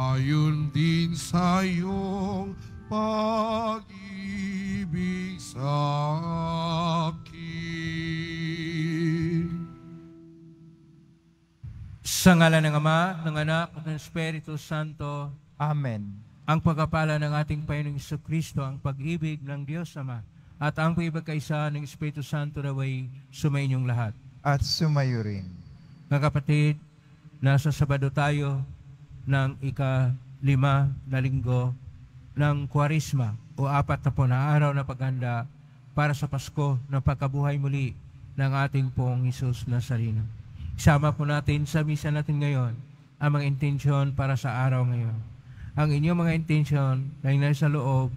ayon din sa iyong pag-ibig sa akin. Sa ngala ng Ama, ng Anak, at ng Espiritu Santo, Amen. Ang pagkapala ng ating Panginoong Iso Kristo, ang pag-ibig ng Diyos Ama, at ang pagkakaisa ng Espiritu Santo na way sumainyong lahat. At sumayo rin. Mga kapatid, nasa Sabado tayo, ng ika-lima na linggo ng kwarisma o apat na po na araw na paghanda para sa Pasko ng pagkabuhay muli ng ating pong Isus Nazareno. Isama po natin sa misa natin ngayon ang mga intensyon para sa araw ngayon. Ang inyong mga intensyon na inay sa loob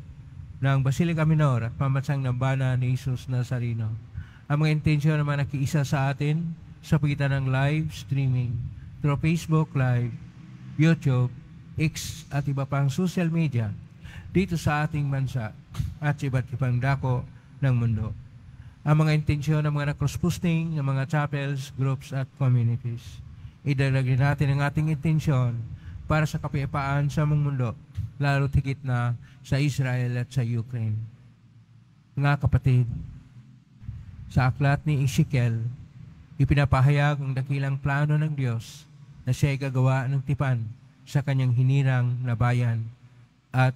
ng Basilica Minor at pamatsang ng bana ni Isus Nazareno. Ang mga intensyon naman nakiisa sa atin sa pagitan ng live streaming through Facebook Live YouTube, X at iba pang social media dito sa ating bansa at sa iba't ibang dako ng mundo. Ang mga intensyon ng mga cross-posting, ng mga chapels, groups at communities. Idalagin natin ang ating intensyon para sa kapayapaan sa mong mundo, lalo tigit na sa Israel at sa Ukraine. Mga kapatid, sa aklat ni Ezekiel, ipinapahayag ang dakilang plano ng Diyos na siya'y gagawa ng tipan sa kanyang hinirang na bayan at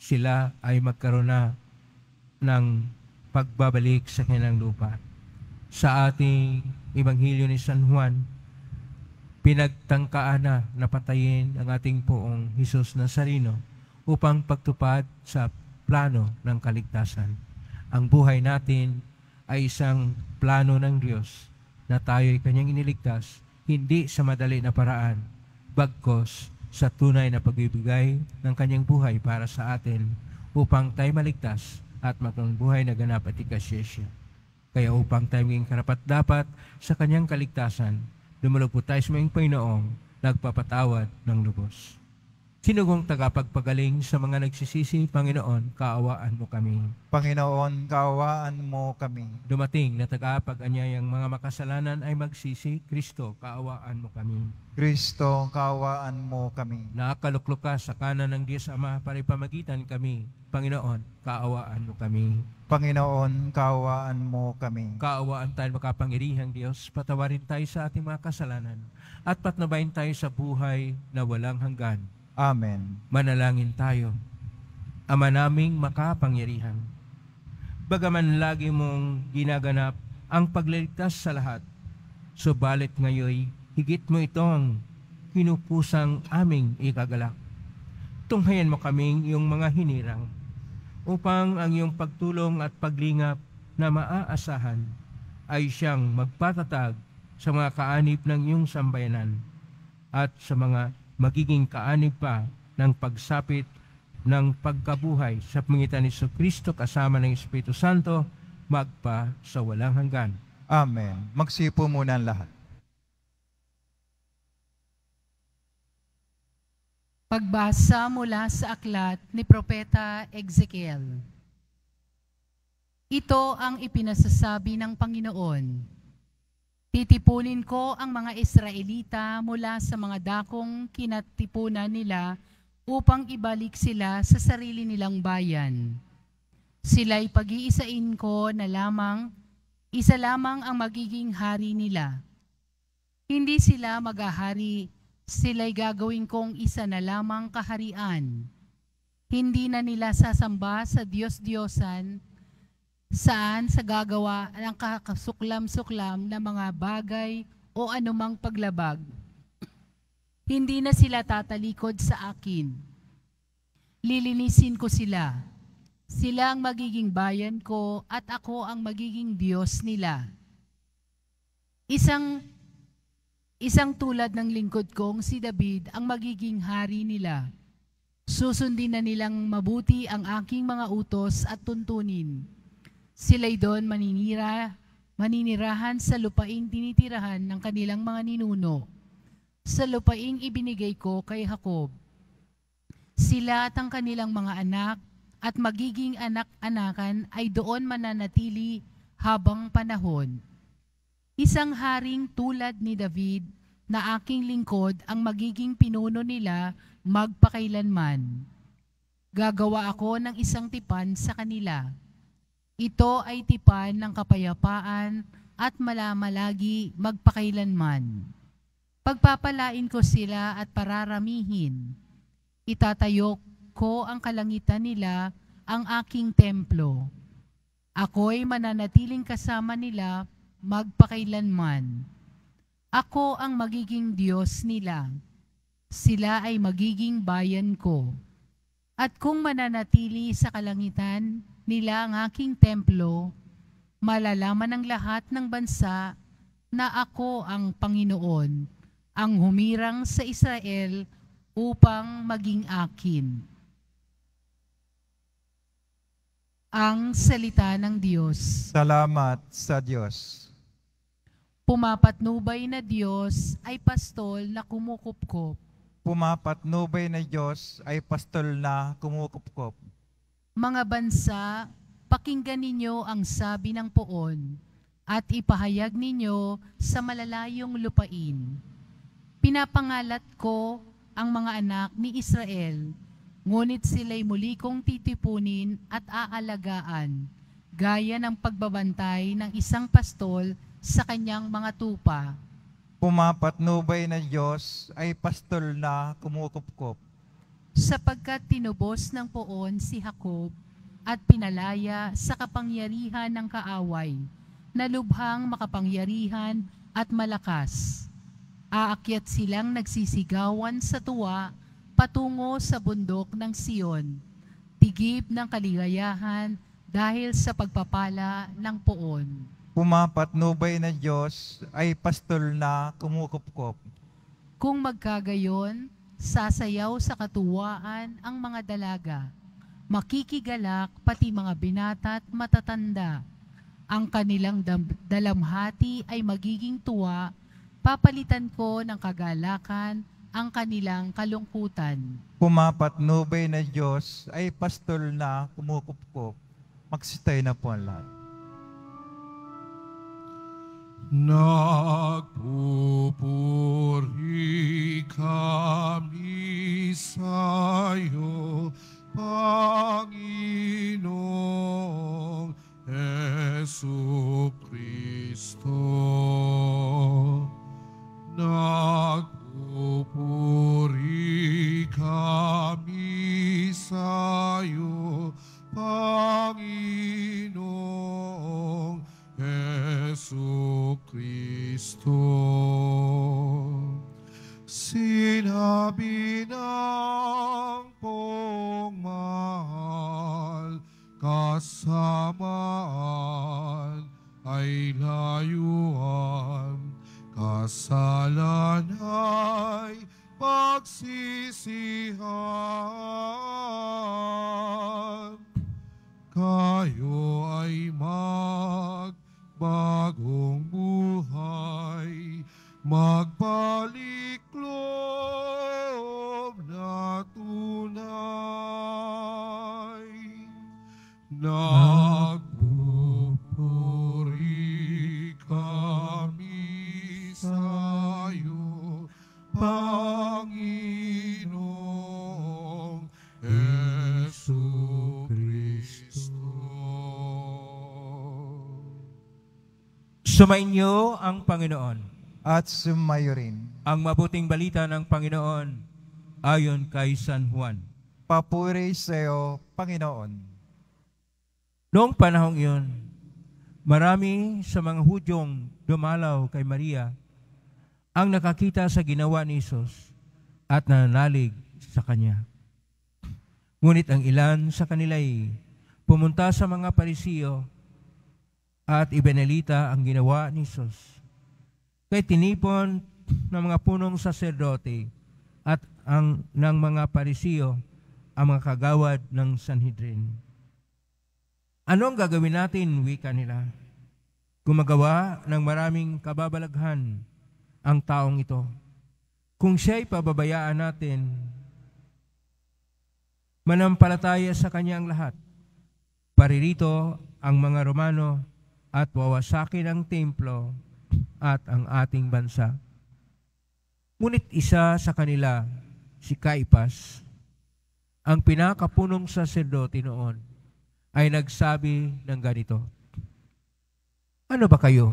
sila ay magkaroon na ng pagbabalik sa kanilang lupa. Sa ating Ibanghilyo ni San Juan, pinagtangkaan na napatayin ang ating poong Hesus Nazareno upang pagtupad sa plano ng kaligtasan. Ang buhay natin ay isang plano ng Diyos na tayo ay kanyang iniligtas hindi sa madali na paraan, bagkos sa tunay na pagbibigay ng kanyang buhay para sa atin upang tayo maligtas at magkaroon buhay na ganap at ikasyesya. Kaya upang tayo maging karapat-dapat sa kanyang kaligtasan, dumulog po tayo sa mga Panginoong nagpapatawad ng lubos. Sinugong tagapagpagaling sa mga nagsisisi, Panginoon, kaawaan mo kami. Panginoon, kaawaan mo kami. Dumating na tagapag-anyayang mga makasalanan ay magsisi, Kristo, kaawaan mo kami. Kristo, kaawaan mo kami. Nakakaluklok ka sa kanan ng Diyos Ama para ipamagitan kami. Panginoon, kaawaan mo kami. Panginoon, kaawaan mo kami. Kaawaan tayo makapangirihang Diyos, patawarin tayo sa ating mga kasalanan at patnabayin tayo sa buhay na walang hanggan Amen. Manalangin tayo. Ama naming makapangyarihan. Bagaman lagi mong ginaganap ang pagliligtas sa lahat, subalit ngayoy higit mo itong kinupusang aming ikagalak. Tunghayan mo kaming iyong mga hinirang upang ang iyong pagtulong at paglingap na maaasahan ay siyang magpatatag sa mga kaanib ng iyong sambayanan at sa mga magiging kaanib pa ng pagsapit ng pagkabuhay sa pangitan ni Kristo kasama ng Espiritu Santo magpa sa walang hanggan. Amen. Magsipo muna ang lahat. Pagbasa mula sa aklat ni Propeta Ezekiel. Ito ang ipinasasabi ng Panginoon Titipunin ko ang mga Israelita mula sa mga dakong kinatipunan nila upang ibalik sila sa sarili nilang bayan. Sila'y pag-iisain ko na lamang, isa lamang ang magiging hari nila. Hindi sila magahari, sila'y gagawin kong isa na lamang kaharian. Hindi na nila sasamba sa Diyos-Diyosan, saan sa gagawa ng kakasuklam-suklam na mga bagay o anumang paglabag. Hindi na sila tatalikod sa akin. Lilinisin ko sila. Sila ang magiging bayan ko at ako ang magiging Diyos nila. Isang isang tulad ng lingkod kong si David ang magiging hari nila. Susundin na nilang mabuti ang aking mga utos at tuntunin Sila'y doon maninira, maninirahan sa lupaing tinitirahan ng kanilang mga ninuno, sa lupaing ibinigay ko kay Jacob. Sila at ang kanilang mga anak at magiging anak-anakan ay doon mananatili habang panahon. Isang haring tulad ni David na aking lingkod ang magiging pinuno nila magpakailanman. Gagawa ako ng isang tipan sa kanila ito ay tipan ng kapayapaan at malamalagi magpakailanman. Pagpapalain ko sila at pararamihin. Itatayo ko ang kalangitan nila, ang aking templo. Ako'y mananatiling kasama nila magpakailanman. Ako ang magiging Diyos nila. Sila ay magiging bayan ko. At kung mananatili sa kalangitan, nila ang aking templo, malalaman ng lahat ng bansa na ako ang Panginoon, ang humirang sa Israel upang maging akin. Ang salita ng Diyos. Salamat sa Diyos. Pumapatnubay na Diyos ay pastol na kumukupkop. Pumapatnubay na Diyos ay pastol na kumukupkop mga bansa, pakinggan ninyo ang sabi ng poon at ipahayag ninyo sa malalayong lupain. Pinapangalat ko ang mga anak ni Israel, ngunit sila'y muli kong titipunin at aalagaan, gaya ng pagbabantay ng isang pastol sa kanyang mga tupa. Pumapatnubay na Diyos ay pastol na kumukupkop sapagkat tinubos ng poon si Jacob at pinalaya sa kapangyarihan ng kaaway, na lubhang makapangyarihan at malakas. Aakyat silang nagsisigawan sa tuwa patungo sa bundok ng Siyon, tigib ng kaligayahan dahil sa pagpapala ng poon. Pumapatnubay na Diyos ay pastol na kumukupkop. Kung magkagayon, Sasayaw sa katuwaan ang mga dalaga, makikigalak pati mga binata at matatanda. Ang kanilang dalamhati ay magiging tuwa, papalitan ko ng kagalakan ang kanilang kalungkutan. Pumapatnubay na Diyos ay pastol na kumukupkop. Magsitay na po ang lahat. Nagpupuri kami sa'yo, Panginoong Yesu Kristo. Nagpupuri kami sa'yo, Panginoong Gesù Kristo. Sinabi ng pong mahal, kasamaan ay layuan, kasalan ay pagsisihan. Kayo Sumainyo ang Panginoon. At sumayo rin. Ang mabuting balita ng Panginoon ayon kay San Juan. Papuri sa'yo, Panginoon. Noong panahong iyon, marami sa mga Hudyong dumalaw kay Maria ang nakakita sa ginawa ni Isus at nananalig sa Kanya. Ngunit ang ilan sa kanila'y pumunta sa mga parisiyo at ibenelita ang ginawa ni Jesus. Kaya tinipon ng mga punong saserdote at ang, ng mga parisiyo ang mga kagawad ng Sanhedrin. Anong gagawin natin, wika nila? Gumagawa ng maraming kababalaghan ang taong ito. Kung siya'y pababayaan natin, manampalataya sa kanya ang lahat. Paririto ang mga Romano at wawasakin ang templo at ang ating bansa. Ngunit isa sa kanila, si Caipas, ang pinakapunong saserdote noon, ay nagsabi ng ganito, Ano ba kayo?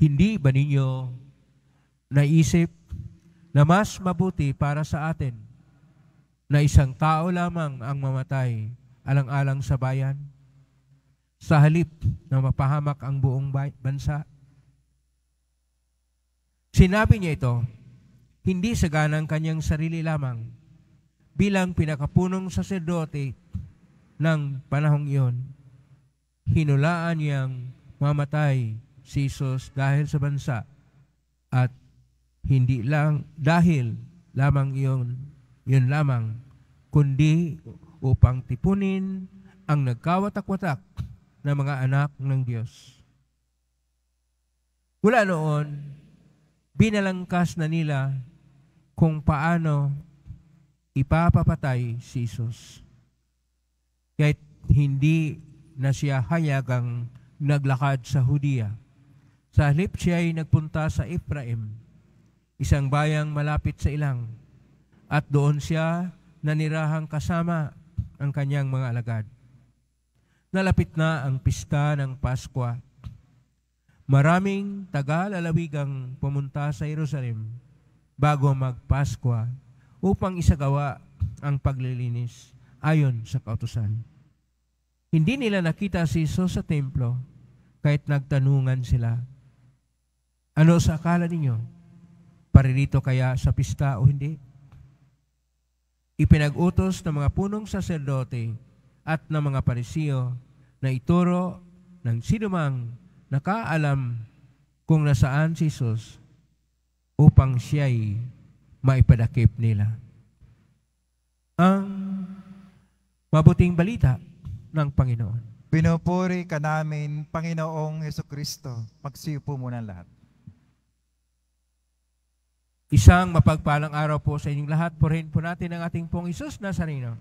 Hindi ba ninyo naisip na mas mabuti para sa atin na isang tao lamang ang mamatay alang-alang sa bayan? sa halip na mapahamak ang buong bansa. Sinabi niya ito, hindi sa ganang kanyang sarili lamang bilang pinakapunong saserdote ng panahong iyon. Hinulaan niyang mamatay si Isos dahil sa bansa at hindi lang dahil lamang iyon, yun lamang, kundi upang tipunin ang nagkawatak-watak na mga anak ng Diyos. Wala noon, binalangkas na nila kung paano ipapapatay si Jesus. Kahit hindi na siya hayagang naglakad sa Hudiya. Sa halip siya ay nagpunta sa Ephraim, isang bayang malapit sa ilang, at doon siya nanirahang kasama ang kanyang mga alagad. Nalapit na ang pista ng Pasko. Maraming taga-lalawigang pumunta sa Jerusalem bago magpasko upang isagawa ang paglilinis ayon sa kautusan. Hindi nila nakita si Jesus sa templo kahit nagtanungan sila. Ano sa akala ninyo? Paririto kaya sa pista o hindi? Ipinag-utos ng mga punong saserdote at ng mga parisiyo na ituro ng sinumang nakaalam kung nasaan si Jesus upang siya'y maipadakip nila. Ang mabuting balita ng Panginoon. Pinupuri ka namin, Panginoong Yeso Kristo. Magsiupo muna lahat. Isang mapagpalang araw po sa inyong lahat. Purihin po natin ang ating pong Isus Nazareno.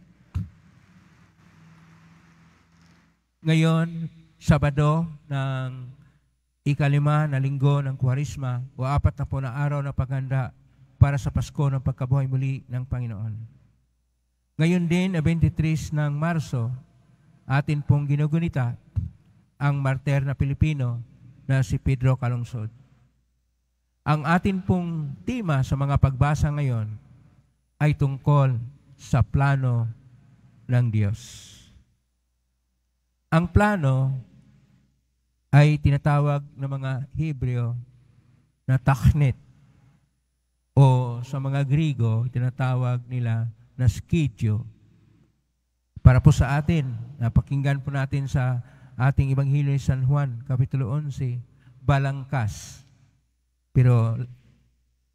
ngayon, Sabado ng ikalima na linggo ng Kwarisma o apat na po na araw na paghanda para sa Pasko ng pagkabuhay muli ng Panginoon. Ngayon din, 23 ng Marso, atin pong ginugunita ang marter na Pilipino na si Pedro Calungsod. Ang atin pong tema sa mga pagbasa ngayon ay tungkol sa plano ng Diyos. Ang plano ay tinatawag ng mga Hebreo na taknet o sa mga Grigo, tinatawag nila na skidyo. Para po sa atin, napakinggan po natin sa ating Ibanghilo ni San Juan, Kapitulo 11, balangkas. Pero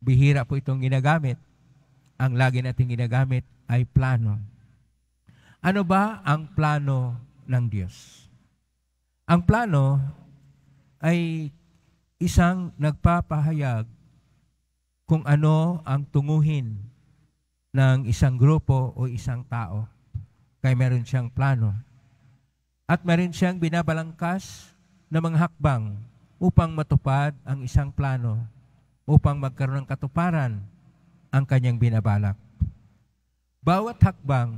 bihira po itong ginagamit. Ang lagi nating ginagamit ay plano. Ano ba ang plano ng Diyos. Ang plano ay isang nagpapahayag kung ano ang tunguhin ng isang grupo o isang tao. Kaya meron siyang plano. At meron siyang binabalangkas na mga hakbang upang matupad ang isang plano, upang magkaroon ng katuparan ang kanyang binabalak. Bawat hakbang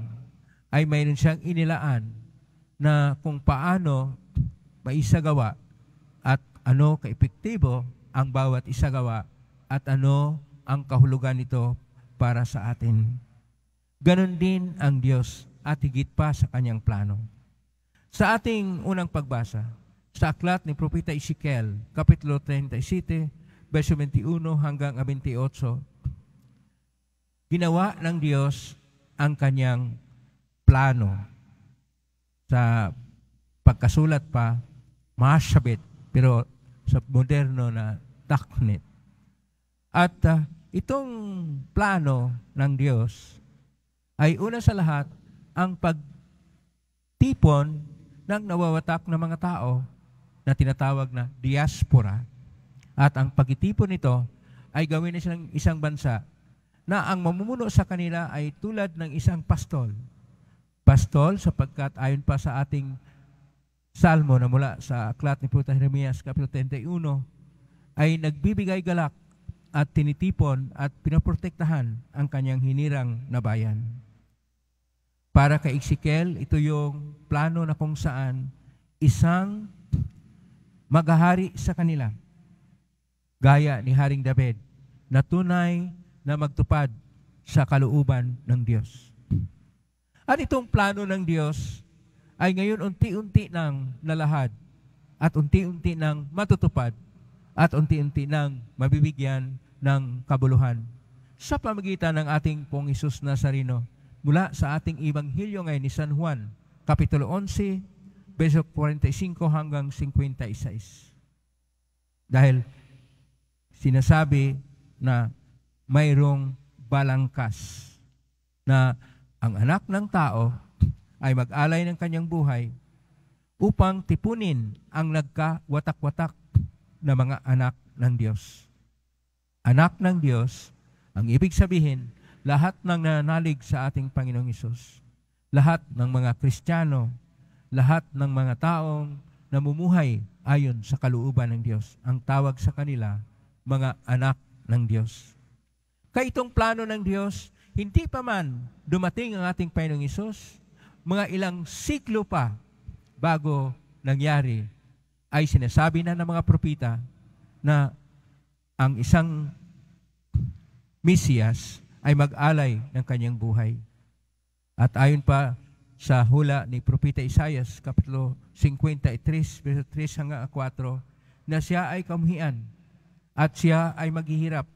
ay mayroon siyang inilaan na kung paano maisagawa at ano kaepektibo ang bawat isagawa at ano ang kahulugan nito para sa atin. Ganon din ang Diyos at higit pa sa kanyang plano. Sa ating unang pagbasa, sa aklat ni Propeta Ezekiel, Kapitulo 37, verso 21 hanggang 28, ginawa ng Diyos ang kanyang plano sa pagkasulat pa, mashabit, pero sa moderno na taknit. At uh, itong plano ng Diyos ay una sa lahat ang pagtipon ng nawawatak na mga tao na tinatawag na diaspora. At ang pagitipon nito ay gawin na silang isang bansa na ang mamumuno sa kanila ay tulad ng isang pastol pastol sapagkat ayon pa sa ating salmo na mula sa aklat ni Puta Jeremias Kapitulo 31 ay nagbibigay galak at tinitipon at pinoprotektahan ang kanyang hinirang na bayan. Para kay Ezekiel, ito yung plano na kung saan isang maghahari sa kanila, gaya ni Haring David, na tunay na magtupad sa kalooban ng Diyos. At itong plano ng Diyos ay ngayon unti-unti nang lalahad at unti-unti nang matutupad at unti-unti nang mabibigyan ng kabuluhan sa pamagitan ng ating pong Isus Nazareno mula sa ating Ibanghilyo ngayon ni San Juan, Kapitulo 11, verso 45 hanggang 56. Dahil sinasabi na mayroong balangkas na ang anak ng tao ay mag-alay ng kanyang buhay upang tipunin ang nagkawatak-watak na mga anak ng Diyos. Anak ng Diyos, ang ibig sabihin, lahat ng nananalig sa ating Panginoong Isus, lahat ng mga Kristiyano, lahat ng mga taong namumuhay ayon sa kalooban ng Diyos, ang tawag sa kanila, mga anak ng Diyos. Kaya itong plano ng Diyos hindi pa man dumating ang ating Panginoong Isus, mga ilang siklo pa bago nangyari ay sinasabi na ng mga propita na ang isang Mesiyas ay mag-alay ng kanyang buhay. At ayon pa sa hula ni Propeta Isayas, Kapitulo 53, verse 3 hanggang 4, na siya ay kamuhian at siya ay maghihirap.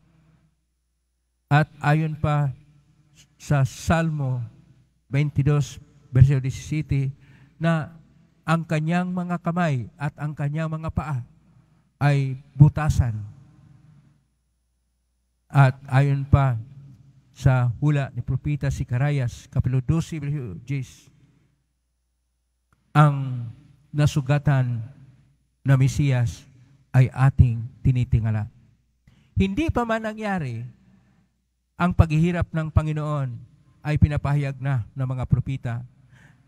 At ayon pa sa Salmo 22, verso 17, na ang kanyang mga kamay at ang kanyang mga paa ay butasan. At ayon pa sa hula ni Propita Sikarayas, Kapilo 12, verso 10, ang nasugatan na Mesiyas ay ating tinitingala. Hindi pa man nangyari ang paghihirap ng Panginoon ay pinapahayag na ng mga propita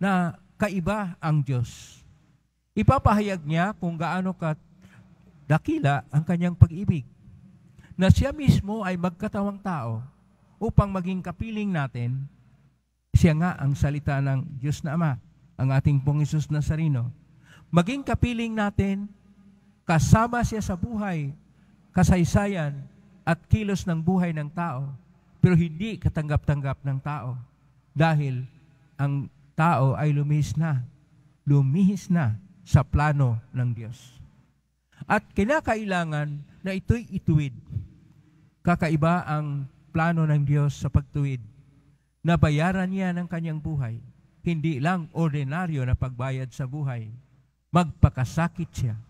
na kaiba ang Diyos. Ipapahayag niya kung gaano ka dakila ang kanyang pag-ibig na siya mismo ay magkatawang tao upang maging kapiling natin siya nga ang salita ng Diyos na Ama, ang ating pong Isus Nazarino. Maging kapiling natin, kasama siya sa buhay, kasaysayan, at kilos ng buhay ng tao pero hindi katanggap-tanggap ng tao. Dahil ang tao ay lumihis na. Lumihis na sa plano ng Diyos. At kailangan na ito'y ituwid. Kakaiba ang plano ng Diyos sa pagtuwid. Nabayaran niya ng kanyang buhay. Hindi lang ordinaryo na pagbayad sa buhay. Magpakasakit siya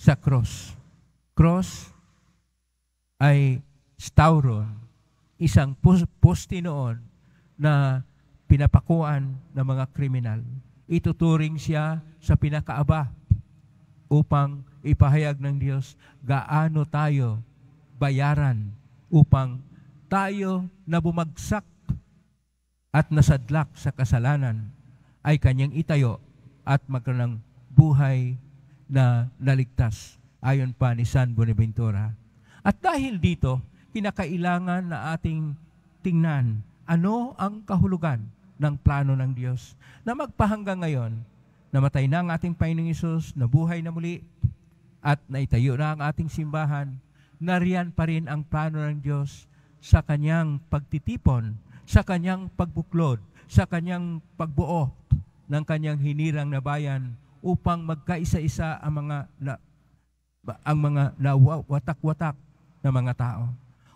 sa cross. Cross ay stauron isang poste noon na pinapakuan ng mga kriminal. Ituturing siya sa pinakaaba upang ipahayag ng Diyos gaano tayo bayaran upang tayo na bumagsak at nasadlak sa kasalanan ay kanyang itayo at magkaroon ng buhay na naligtas ayon pa ni San Bonaventura. At dahil dito, kinakailangan na ating tingnan. Ano ang kahulugan ng plano ng Diyos na magpahanggang ngayon, namatay na ang ating Panginoong Isus, nabuhay na muli, at naitayo na ang ating simbahan, nariyan pa rin ang plano ng Diyos sa kanyang pagtitipon, sa kanyang pagbuklod, sa kanyang pagbuo ng kanyang hinirang na bayan upang magkaisa-isa ang mga na, ang mga nawatak-watak na mga tao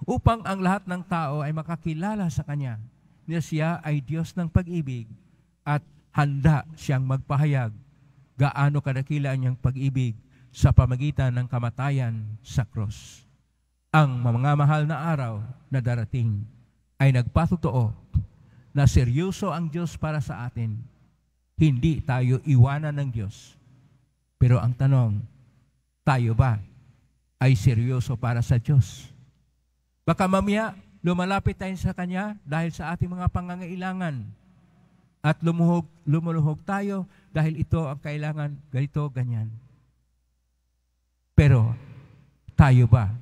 upang ang lahat ng tao ay makakilala sa Kanya na siya ay Diyos ng pag-ibig at handa siyang magpahayag gaano kadakila ang niyang pag-ibig sa pamagitan ng kamatayan sa cross. Ang mga mahal na araw na darating ay nagpatotoo na seryoso ang Diyos para sa atin. Hindi tayo iwanan ng Diyos. Pero ang tanong, tayo ba ay seryoso para sa Diyos? Baka mamaya, lumalapit tayo sa Kanya dahil sa ating mga pangangailangan. At lumuhog, lumuluhog tayo dahil ito ang kailangan, ganito, ganyan. Pero, tayo ba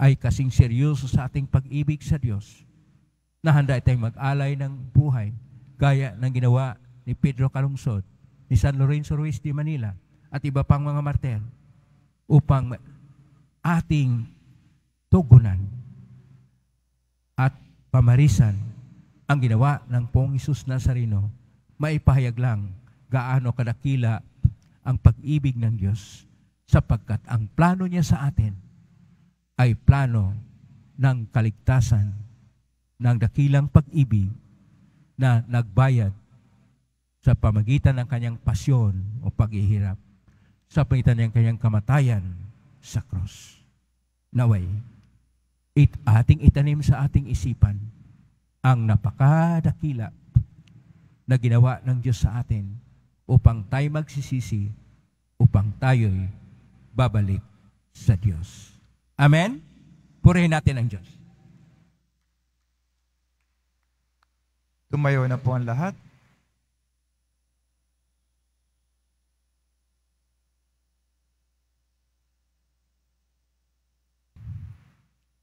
ay kasing seryoso sa ating pag-ibig sa Diyos na handa tayong mag-alay ng buhay gaya ng ginawa ni Pedro Calungsod, ni San Lorenzo Ruiz de Manila at iba pang mga martel upang ating tugunan pamarisan ang ginawa ng pong Isus Nazareno, maipahayag lang gaano kadakila ang pag-ibig ng Diyos sapagkat ang plano niya sa atin ay plano ng kaligtasan ng dakilang pag-ibig na nagbayad sa pamagitan ng kanyang pasyon o paghihirap sa pamagitan ng kanyang kamatayan sa cross. Naway, it, ating itanim sa ating isipan ang napakadakila na ginawa ng Diyos sa atin upang tayo magsisisi, upang tayo'y babalik sa Diyos. Amen? Purihin natin ang Diyos. Tumayo na po ang lahat.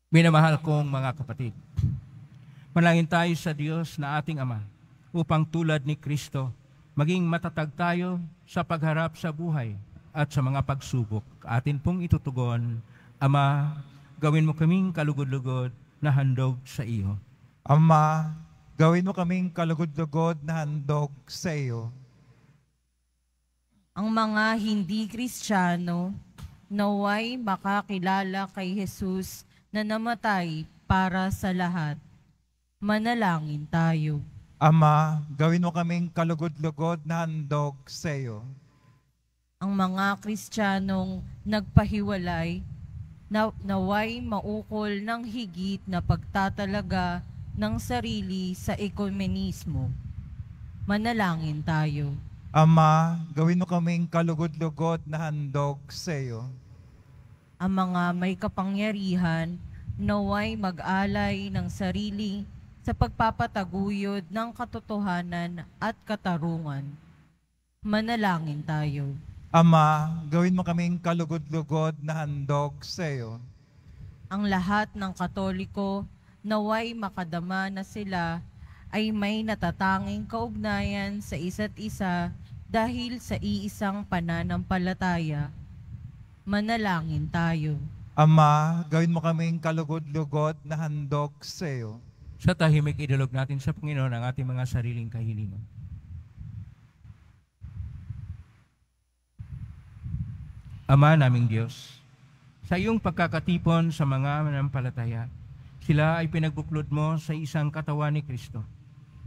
Minamahal kong mga kapatid, manalangin tayo sa Diyos na ating Ama upang tulad ni Kristo, maging matatag tayo sa pagharap sa buhay at sa mga pagsubok. Atin pong itutugon, Ama, gawin mo kaming kalugod-lugod na handog sa iyo. Ama, gawin mo kaming kalugod-lugod na handog sa iyo. Ang mga hindi Kristiyano naway makakilala kay Jesus na namatay para sa lahat. Manalangin tayo. Ama, gawin mo kaming kalugod-lugod na handog sa iyo. Ang mga Kristiyanong nagpahiwalay, na, naway maukol ng higit na pagtatalaga ng sarili sa ekumenismo. Manalangin tayo. Ama, gawin mo kaming kalugod-lugod na handog sa iyo ang mga may kapangyarihan naway mag-alay ng sarili sa pagpapataguyod ng katotohanan at katarungan. Manalangin tayo. Ama, gawin mo kaming kalugod-lugod na handog sa iyo. Ang lahat ng Katoliko naway makadama na sila ay may natatanging kaugnayan sa isa't isa dahil sa iisang pananampalataya manalangin tayo. Ama, gawin mo kaming kalugod-lugod na handog sa iyo. Sa tahimik, idulog natin sa Panginoon ang ating mga sariling kahilingan. Ama naming Diyos, sa iyong pagkakatipon sa mga manampalataya, sila ay pinagbuklod mo sa isang katawan ni Kristo.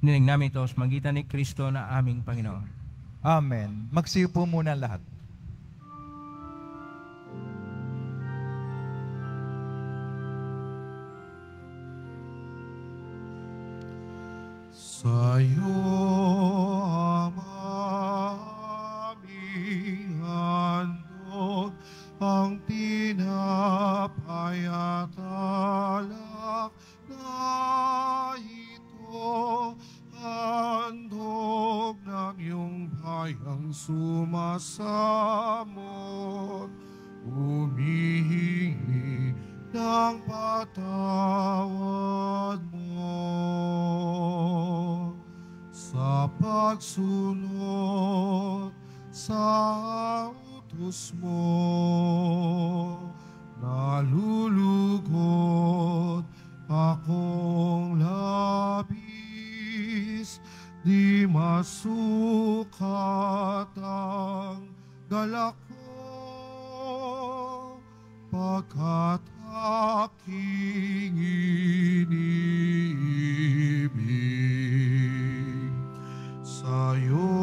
Ninig namin ito sa magitan ni Kristo na aming Panginoon. Amen. Magsiyo po muna lahat. Sa'yo ang aming handog, ang tinapay at alak na ito, handog ng iyong bayang sumasamot, umihingi ng patawad mo sa pagsulot sa utos mo nalulugod akong labis di masukat ang galak ko pagkat aking iniibig. Sa'yo,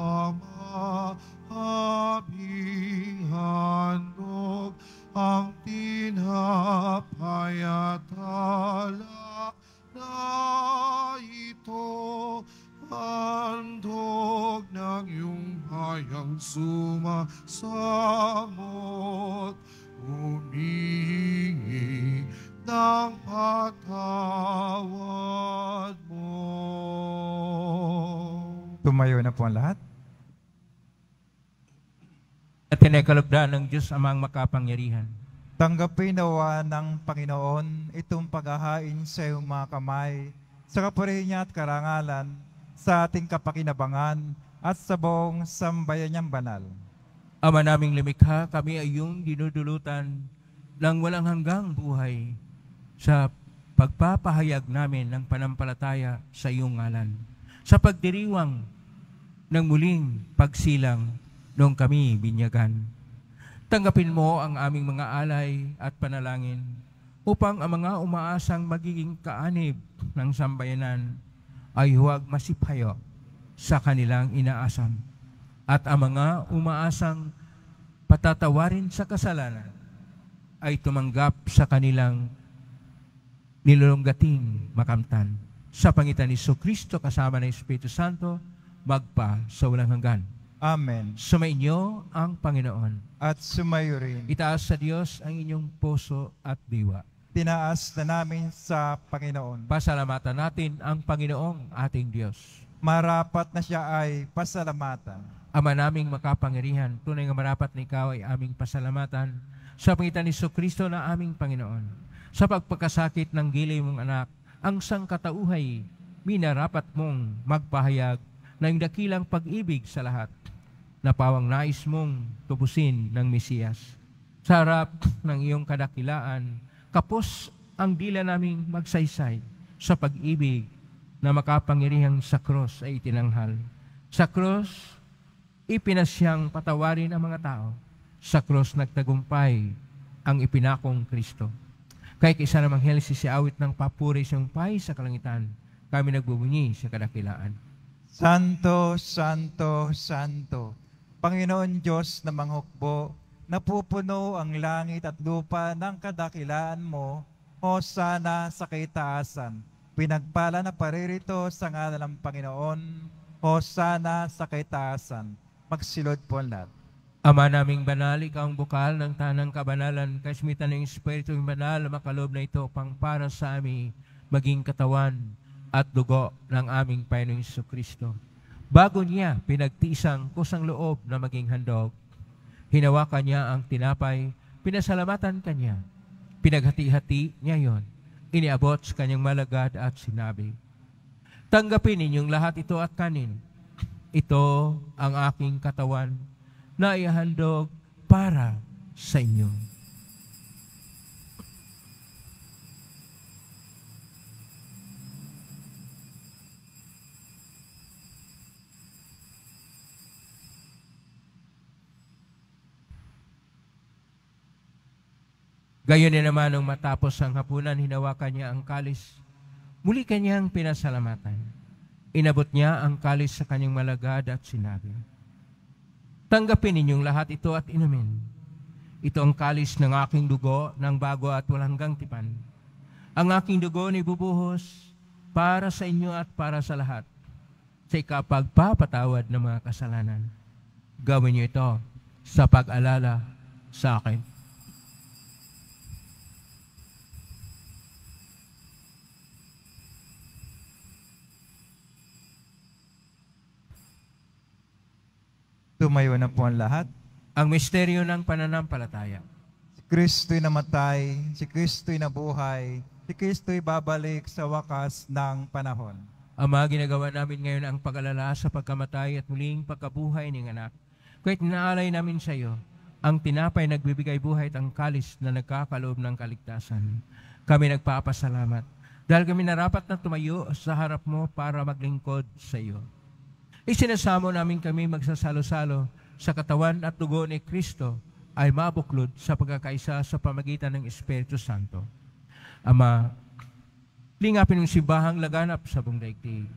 Ama, aming handog, ang tinapay at alak na ito, handog ng iyong bayang sumasamot humihingi ng mo. Tumayo na po ang lahat. At tinakalugdaan ng Diyos amang makapangyarihan. Tanggapin nawa ng Panginoon itong paghahain sa iyong mga kamay sa kapurihan niya at karangalan sa ating kapakinabangan at sa buong sambayan niyang banal. Ama naming lumikha, kami ay iyong dinudulutan ng walang hanggang buhay sa pagpapahayag namin ng panampalataya sa iyong ngalan, sa pagdiriwang ng muling pagsilang noong kami binyagan. Tanggapin mo ang aming mga alay at panalangin upang ang mga umaasang magiging kaanib ng sambayanan ay huwag masipayo sa kanilang inaasam at ang mga umaasang patatawarin sa kasalanan ay tumanggap sa kanilang nilulunggating makamtan. Sa pangitan ni Iso Kristo kasama ng Espiritu Santo, magpa sa walang hanggan. Amen. Sumainyo ang Panginoon. At sumayo rin. Itaas sa Diyos ang inyong puso at diwa. Tinaas na namin sa Panginoon. Pasalamatan natin ang Panginoong ating Diyos. Marapat na siya ay pasalamatan. Ama naming makapangyarihan, tunay nga marapat na ikaw ay aming pasalamatan sa pangitan ni Kristo na aming Panginoon. Sa pagpagkasakit ng gili mong anak, ang sangkatauhay, minarapat mong magpahayag ng dakilang pag-ibig sa lahat na pawang nais mong tubusin ng Mesiyas. Sa harap ng iyong kadakilaan, kapos ang dila naming magsaysay sa pag-ibig na makapangyarihang sa cross ay itinanghal. Sa cross, ipinasyang patawarin ang mga tao. Sa cross nagtagumpay ang ipinakong Kristo. Kaya kaysa ng Anghel, awit ng papuri siyang pay sa kalangitan, kami nagbubunyi sa kadakilaan. Santo, Santo, Santo, Panginoon Diyos na manghukbo, napupuno ang langit at lupa ng kadakilaan mo, o sana sa kaitaasan. Pinagpala na paririto sa ngalan ng Panginoon, o sana sa kaitaasan. Magsilod po lahat. Ama naming banal, ikaw ang bukal ng tanang kabanalan, kasmitan ng Espiritu ng banal, makalob na ito pang para sa amin, maging katawan at dugo ng aming Panginoong Iso Kristo. Bago niya pinagtisang kusang loob na maging handog, hinawakan niya ang tinapay, pinasalamatan kanya, pinaghati-hati niya yon, iniabot sa kanyang malagad at sinabi, Tanggapin ninyong lahat ito at kanin, ito ang aking katawan na ihandog para sa inyo. Gayon din naman nung matapos ang hapunan, hinawakan niya ang kalis. Muli kanyang pinasalamatan. Inabot niya ang kalis sa kanyang malagad at sinabi, Tanggapin ninyong lahat ito at inumin. Ito ang kalis ng aking dugo ng bago at walang tipan. Ang aking dugo na bubuhos para sa inyo at para sa lahat sa ikapagpapatawad ng mga kasalanan. Gawin niyo ito sa pag-alala sa akin. Tumayo na po ang lahat. Ang misteryo ng pananampalataya. Si Kristo'y namatay, si Kristo'y nabuhay, si Kristo'y babalik sa wakas ng panahon. Ang mga ginagawa namin ngayon ang pag-alala sa pagkamatay at muling pagkabuhay ng anak. Kahit naalay namin sa iyo, ang tinapay nagbibigay buhay at ang kalis na nagkakaloob ng kaligtasan. Kami nagpapasalamat dahil kami narapat na tumayo sa harap mo para maglingkod sa iyo. Isinasamo namin kami magsasalo-salo sa katawan at dugo ni Kristo ay mabuklod sa pagkakaisa sa pamagitan ng Espiritu Santo. Ama, lingapin ng simbahang laganap sa buong daigdig.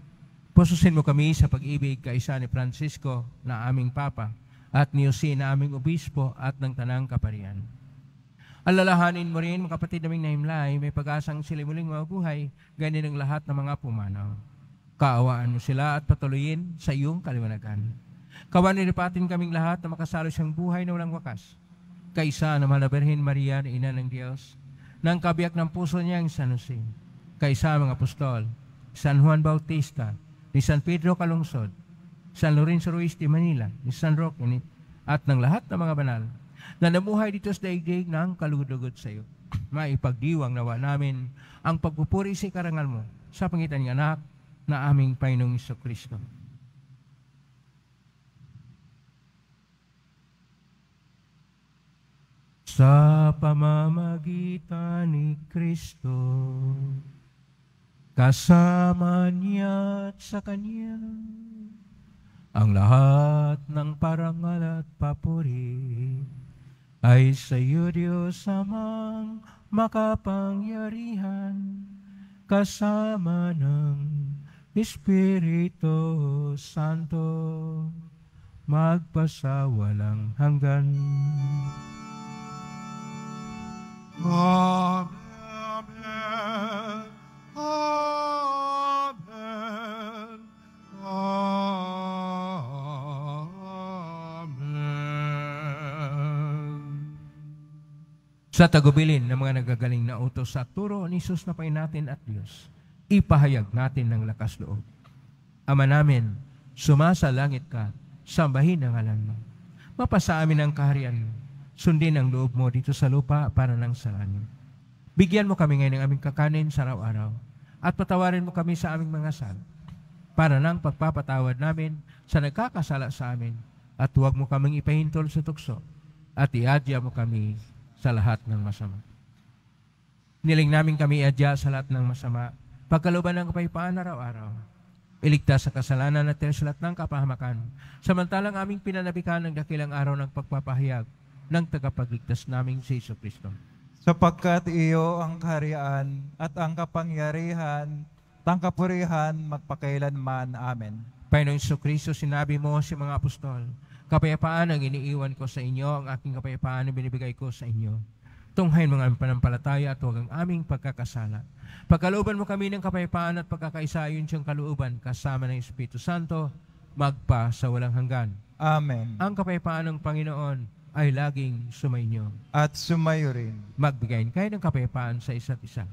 Pususin mo kami sa pag-ibig kaisa ni Francisco na aming Papa at ni Jose na aming Obispo at ng Tanang Kaparian. Alalahanin mo rin, mga kapatid naming nahimlay, may pag-asang sila muling mabuhay, ganyan ang lahat ng mga pumanaw. Kaawaan mo sila at patuloyin sa iyong kaliwanagan. Kawaniripatin kaming lahat na makasalo siyang buhay na walang wakas. Kaisa na mahal na Berhin Maria na Ina ng Diyos, nang kabiyak ng puso niya ang San Jose. Kaisa mga apostol, San Juan Bautista, ni San Pedro Kalungsod, San Lorenzo Ruiz de Manila, ni San Roque, ni, at ng lahat ng mga banal na namuhay dito sa daigdig ng kalugod lugod sa iyo. Maipagdiwang nawa namin ang pagpupuri sa si karangal mo sa pangitan ng anak na aming Panginoong Iso Kristo. Sa pamamagitan ni Kristo, kasama niya at sa Kanya, ang lahat ng parangal at papuri ay sa iyo, Diyos, amang makapangyarihan kasama ng Espiritu Santo, magpasawalang hanggan. Amen. Amen. sa tagubilin ng mga nagagaling na utos sa turo ni Jesus na pay natin at Diyos ipahayag natin ng lakas loob. Ama namin, sumasa langit ka, sambahin ang alam mo. Mapasa amin ang kaharian mo. Sundin ang loob mo dito sa lupa para nang sa langit. Bigyan mo kami ngayon ng aming kakanin sa araw-araw at patawarin mo kami sa aming mga sal para nang pagpapatawad namin sa nagkakasala sa amin at huwag mo kaming ipahintol sa tukso at iadya mo kami sa lahat ng masama. Niling namin kami iadya sa lahat ng masama Pagkalooban ng kapayapaan araw-araw iligtas sa kasalanan at tinsulat ng kapahamakan. Samantalang aming pinanabikan ng dakilang araw ng pagpapahayag ng tagapagligtas naming si Iso Kristo. Sapagkat iyo ang kaharian at ang kapangyarihan, tangkapurihan magpakailanman. Amen. Panginoong Iso Kristo, sinabi mo sa si mga apostol, kapayapaan ang iniiwan ko sa inyo, ang aking kapayapaan ang binibigay ko sa inyo. Tunghayin mga aming panampalataya at huwag ang aming pagkakasala. Pagkalooban mo kami ng kapayapaan at pagkakaisayon ayon siyang kalooban kasama ng Espiritu Santo, magpa sa walang hanggan. Amen. Ang kapayapaan ng Panginoon ay laging sumainyo. At sumayo rin. Magbigayin kayo ng kapayapaan sa isa't isa.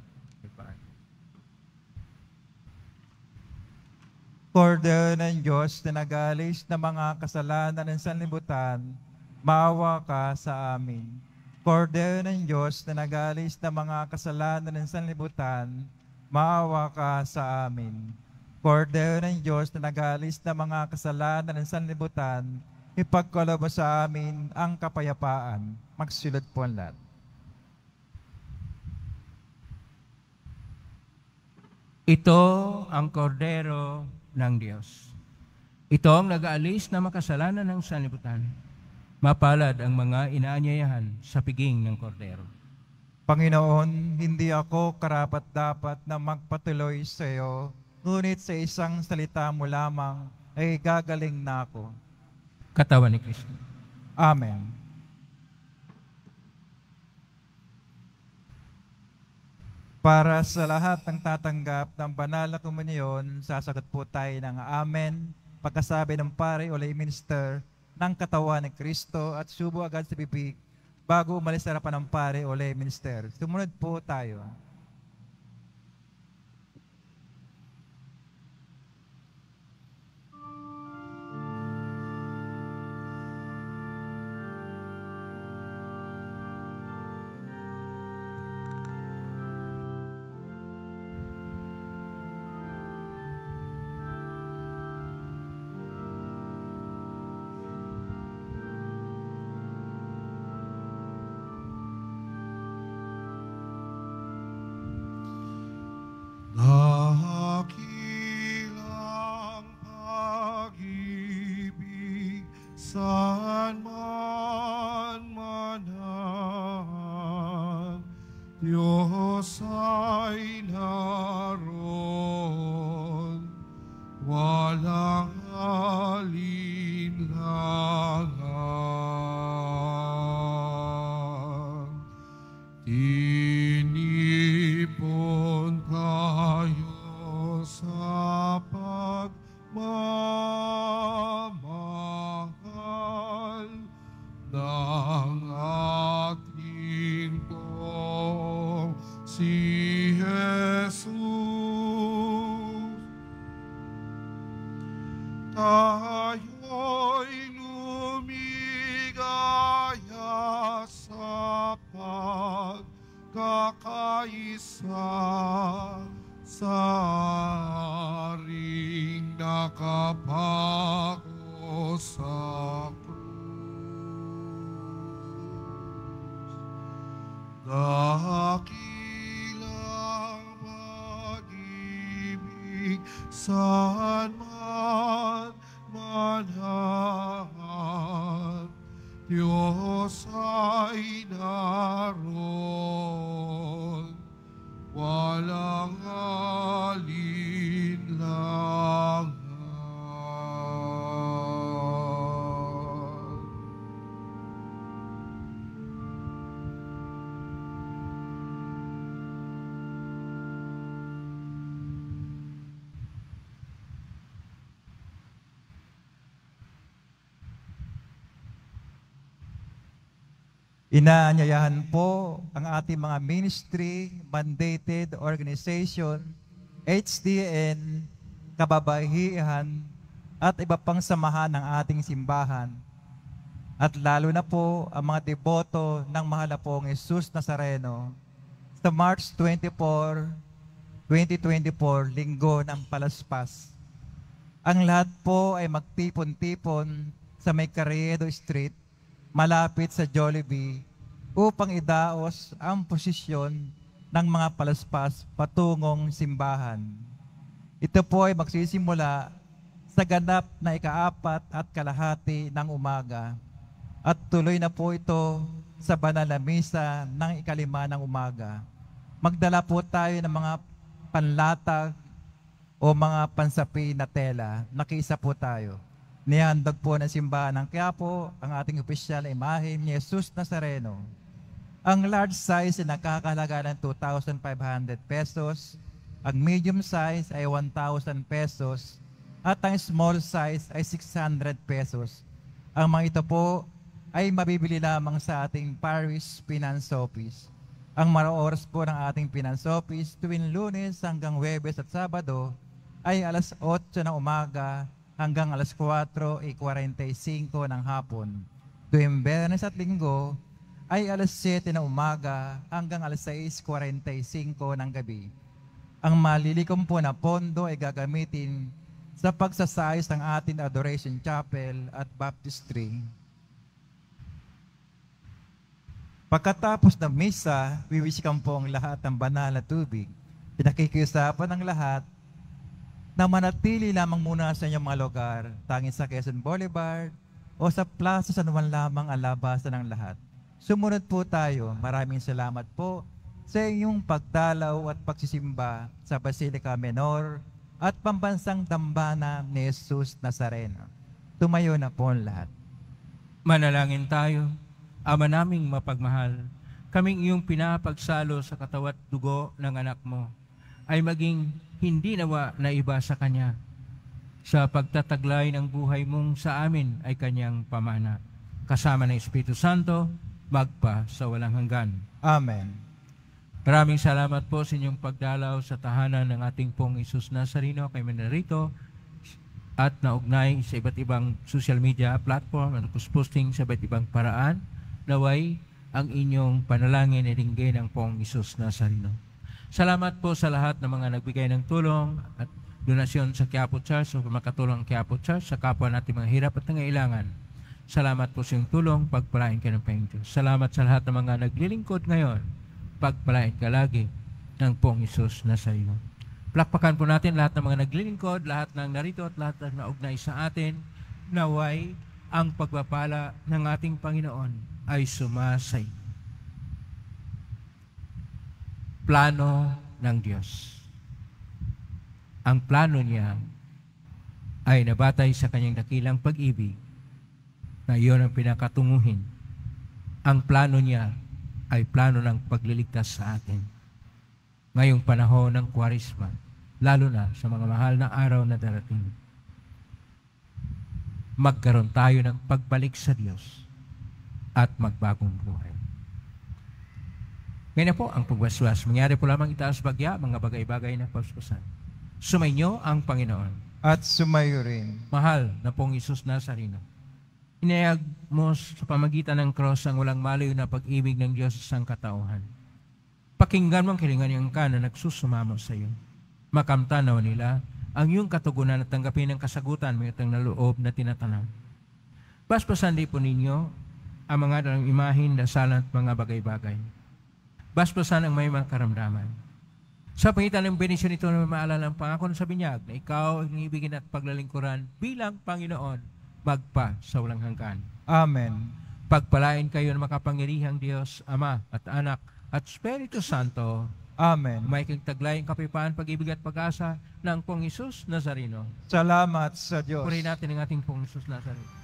Cordero ng Diyos na nagalis na mga kasalanan ng sanlibutan, maawa ka sa amin. Kordero ng Diyos na nagalis ng mga kasalanan ng sanlibutan, maawa ka sa amin. Kordero ng Diyos na nagalis ng mga kasalanan ng sanlibutan, ipagkalobo sa amin ang kapayapaan. Magsilod po ang lahat. Ito ang kordero ng Diyos. Ito ang nag-aalis ng makasalanan ng sanlibutan. Mapalad ang mga inaanyayahan sa piging ng kordero. Panginoon, hindi ako karapat-dapat na magpatuloy sa iyo, ngunit sa isang salita mo lamang ay gagaling na ako. Katawan ni Kristo. Amen. Para sa lahat ng tatanggap ng banal na kumunyon, sasagot po tayo ng Amen, pagkasabi ng pare o lay minister, ng katawan ni Kristo at subo agad sa bibig bago umalis sa harapan ng pare o lay minister. Sumunod po tayo. Inaanyayahan po ang ating mga ministry, mandated organization, HDN, kababaihan at iba pang samahan ng ating simbahan. At lalo na po ang mga deboto ng mahal na pong Jesus Nazareno sa March 24, 2024, linggo ng palaspas. Ang lahat po ay magtipon-tipon sa may Street malapit sa Jollibee upang idaos ang posisyon ng mga palaspas patungong simbahan. Ito po ay magsisimula sa ganap na ikaapat at kalahati ng umaga at tuloy na po ito sa banal na misa ng ikalima ng umaga. Magdala po tayo ng mga panlatag o mga pansapi na tela. Nakiisa po tayo. Nihandog po ng simbahan ng Quiapo ang ating opisyal na imahe ni Jesus Nazareno. Ang large size ay nakakahalaga ng 2,500 pesos. Ang medium size ay 1,000 pesos. At ang small size ay 600 pesos. Ang mga ito po ay mabibili lamang sa ating parish finance office. Ang mga po ng ating finance office tuwing lunes hanggang Webes at Sabado ay alas 8 ng umaga hanggang alas 4.45 ng hapon. Tuwing Bernes at Linggo ay alas 7 ng umaga hanggang alas 6.45 ng gabi. Ang malilikom po na pondo ay gagamitin sa pagsasayos ng ating Adoration Chapel at Baptistry. Pagkatapos ng misa, wiwisikan po ang lahat ng banal na tubig. Pinakikiusapan ng lahat na manatili lamang muna sa inyong mga lugar, tanging sa Quezon Boulevard o sa plaza sa naman lamang ang labasan ng lahat. Sumunod po tayo. Maraming salamat po sa inyong pagdalaw at pagsisimba sa Basilica Menor at pambansang dambana ni Jesus Nazareno. Tumayo na po ang lahat. Manalangin tayo, Ama naming mapagmahal, kaming iyong pinapagsalo sa katawat dugo ng anak mo ay maging hindi nawa na iba sa Kanya. Sa pagtataglay ng buhay mong sa amin ay Kanyang pamana. Kasama ng Espiritu Santo, magpa sa walang hanggan. Amen. Maraming salamat po sa inyong pagdalaw sa tahanan ng ating pong Isus Nazareno kay Manarito at naugnay sa iba't ibang social media platform at posting sa iba't ibang paraan naway ang inyong panalangin ay ringgay ng pong Isus Nazareno. Salamat po sa lahat ng mga nagbigay ng tulong at donasyon sa Quiapo Church o makatulong Quiapo Church sa kapwa natin mga hirap at nangailangan. Salamat po sa iyong tulong, pagpalain ka ng Panginoon Diyos. Salamat sa lahat ng mga naglilingkod ngayon, pagpalain ka lagi ng Pong Isus na sa iyo. Plakpakan po natin lahat ng mga naglilingkod, lahat ng narito at lahat ng naugnay sa atin, naway ang pagpapala ng ating Panginoon ay sumasay. plano ng Diyos. Ang plano niya ay nabatay sa kanyang dakilang pag-ibig na iyon ang pinakatunguhin. Ang plano niya ay plano ng pagliligtas sa atin. Ngayong panahon ng kwarisma, lalo na sa mga mahal na araw na darating, magkaroon tayo ng pagbalik sa Diyos at magbagong buhay. Ngayon po, ang pagwaswas. Mangyari po lamang itaas bagya, mga bagay-bagay na paspasan. Sumainyo ang Panginoon. At sumayo rin. Mahal na pong Isus Nazarino. Inayag mo sa pamagitan ng cross ang walang malayo na pag-ibig ng Diyos sa sangkatauhan. Pakinggan mo ang kilingan niyang ka na nagsusumamo sa iyo. Makamtanaw nila ang iyong katugunan at tanggapin ang kasagutan mo itang naloob na tinatanaw. Baspasan di po ninyo ang mga imahin, dasalan at mga bagay-bagay basbasan ang may mga karamdaman. Sa pangitan ng benisyon ito na maalala ang pangako ng sabinyag na ikaw ang ibigin at paglalingkuran bilang Panginoon magpa sa walang hanggan. Amen. Pagpalain kayo ng makapangirihang Diyos, Ama at Anak at Espiritu Santo. Amen. Maikang taglay ang kapipaan, pag-ibig at pag-asa ng Pong Isus Nazareno. Salamat sa Diyos. Purihin natin ang ating Pong Isus Nazareno.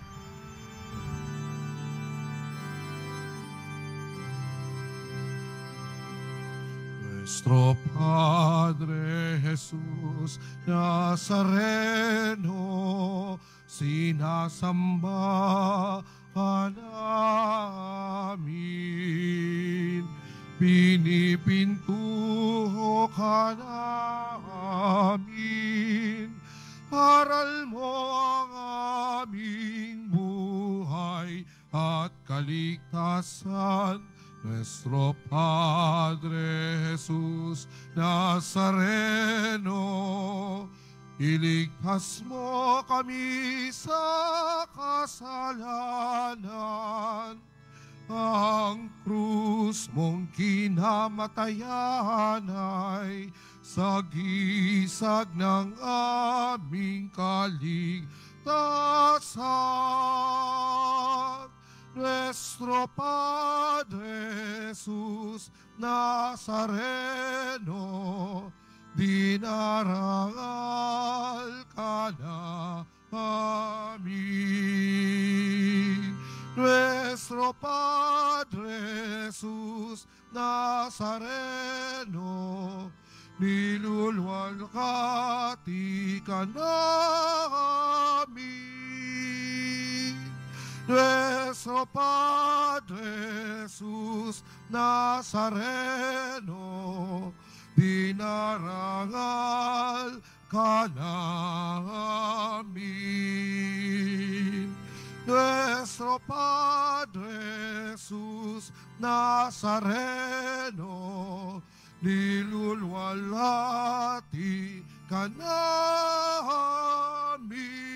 Nuestro Padre Jesús Nazareno, sinasamba ka namin. Pinipintuho ka namin. Aral mo ang aming buhay at kaligtasan nuestro Padre Jesús Nazareno, iligtas mo kami sa kasalanan. Ang krus mong kinamatayan ay sagisag ng aming kaligtasan nuestro Padre Jesús Nazareno, dinarán al a mí. Nuestro Padre Jesús Nazareno, nilulwal ka ti ka namin nuestro Padre Jesús Nazareno, dinarangal ka namin. Nuestro Padre Jesús Nazareno, nilulwalati ka namin.